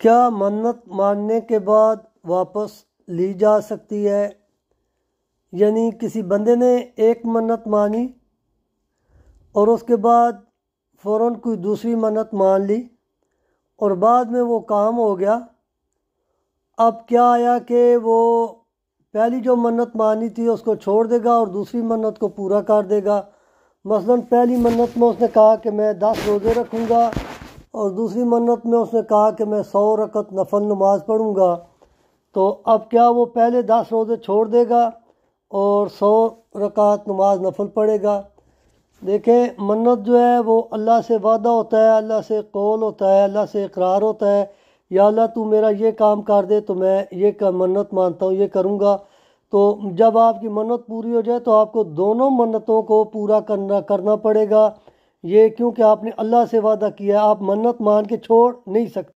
क्या मन्नत मानने के बाद वापस ली जा सकती है यानी किसी बंदे ने एक मन्नत मानी और उसके बाद फ़ौर कोई दूसरी मन्नत मान ली और बाद में वो काम हो गया अब क्या आया कि वो पहली जो मन्नत मानी थी उसको छोड़ देगा और दूसरी मन्नत को पूरा कर देगा मसलन पहली मन्नत में उसने कहा कि मैं दस रोज़े रखूँगा और दूसरी मन्नत में उसने कहा कि मैं सौ रकत नफल नमाज पढ़ूँगा तो अब क्या वो पहले दस रोज़े छोड़ देगा और सौ रकात नमाज नफल पढ़ेगा देखें मन्नत जो है वो अल्लाह से वादा होता है अल्लाह से कौल होता है अल्लाह से इकरार होता है या अल्लाह तू मेरा ये काम कर दे तो मैं ये कर, मन्नत मानता हूँ ये करूँगा तो जब आपकी मन्नत पूरी हो जाए तो आपको दोनों मन्नतों को पूरा करना करना पड़ेगा ये क्योंकि आपने अल्लाह से वादा किया आप मन्नत मान के छोड़ नहीं सकते